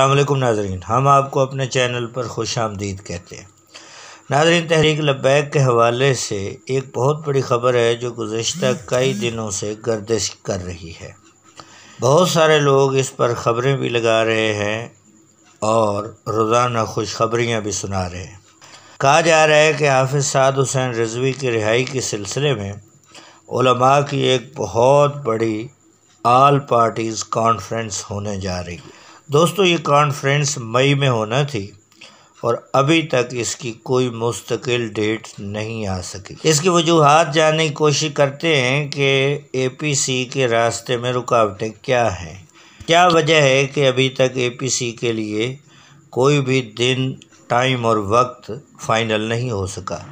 अल्लाम नाजरीन हम आपको अपने चैनल पर खुश आमदीद कहते हैं नाजरीन तहरीक लबैक के हवाले से एक बहुत बड़ी ख़बर है जो गुज्त कई दिनों से गर्दिश कर रही है बहुत सारे लोग इस पर ख़बरें भी लगा रहे हैं और रोज़ाना खुशखबरियाँ भी सुना रहे हैं कहा जा रहा है कि हाफिज़ साद हुसैन रजवी की रिहाई के सिलसिले में की एक बहुत बड़ी आल पार्टीज़ कॉन्फ्रेंस होने जा रही है दोस्तों ये कॉन्फ्रेंस मई में होना थी और अभी तक इसकी कोई मुस्तकिल डेट नहीं आ सकी इसकी वजूहत जानने की कोशिश करते हैं कि एपीसी के रास्ते में रुकावटें क्या हैं क्या वजह है कि अभी तक एपीसी के लिए कोई भी दिन टाइम और वक्त फाइनल नहीं हो सका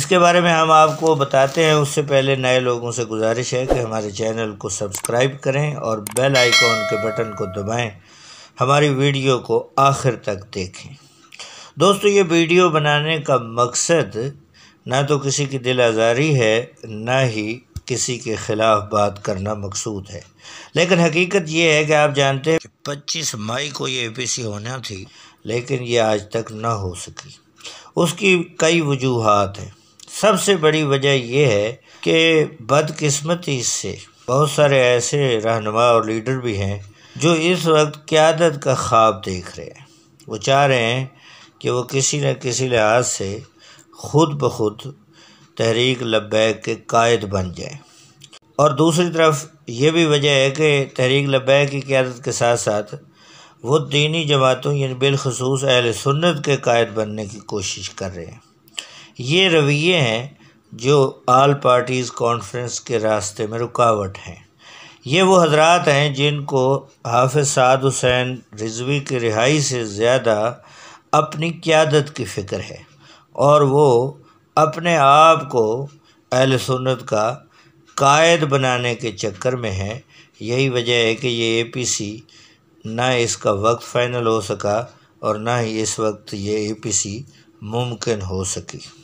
इसके बारे में हम आपको बताते हैं उससे पहले नए लोगों से गुजारिश है कि हमारे चैनल को सब्सक्राइब करें और बेल आइकॉन के बटन को दबाएं हमारी वीडियो को आखिर तक देखें दोस्तों ये वीडियो बनाने का मकसद ना तो किसी की दिल आज़ारी है ना ही किसी के ख़िलाफ़ बात करना मकसूद है लेकिन हकीकत ये है कि आप जानते हैं पच्चीस मई को ये एपीसी होना थी लेकिन ये आज तक ना हो सकी उसकी कई वजूहत हैं सबसे बड़ी वजह यह है कि बदकस्मती से बहुत सारे ऐसे रहनुमा और लीडर भी हैं जो इस वक्त क्यादत का ख्वाब देख रहे हैं वो चाह रहे हैं कि वो किसी न किसी लिहाज से खुद ब खुद तहरीक लब्बैक के कायद बन जाए और दूसरी तरफ ये भी वजह है कि तहरीक लब्बैक की क्यादत के साथ साथ वो दीनी जमातों यानी बिलखसूस अहल सुन्नत के कायद बनने की कोशिश कर रहे हैं ये रवैये हैं जो आल पार्टीज़ कॉन्फ्रेंस के रास्ते में रुकावट हैं ये वो हजरात हैं जिनको हाफ साद हुसैन रिजवी की रिहाई से ज़्यादा अपनी क्यादत की फ़िक्र है और वो अपने आप को अहल सुन्नत का कायद बनाने के चक्कर में है यही वजह है कि ये ए पी सी ना इसका वक्त फ़ाइनल हो सका और ना ही इस वक्त ये ए पी सी मुमकिन हो सकी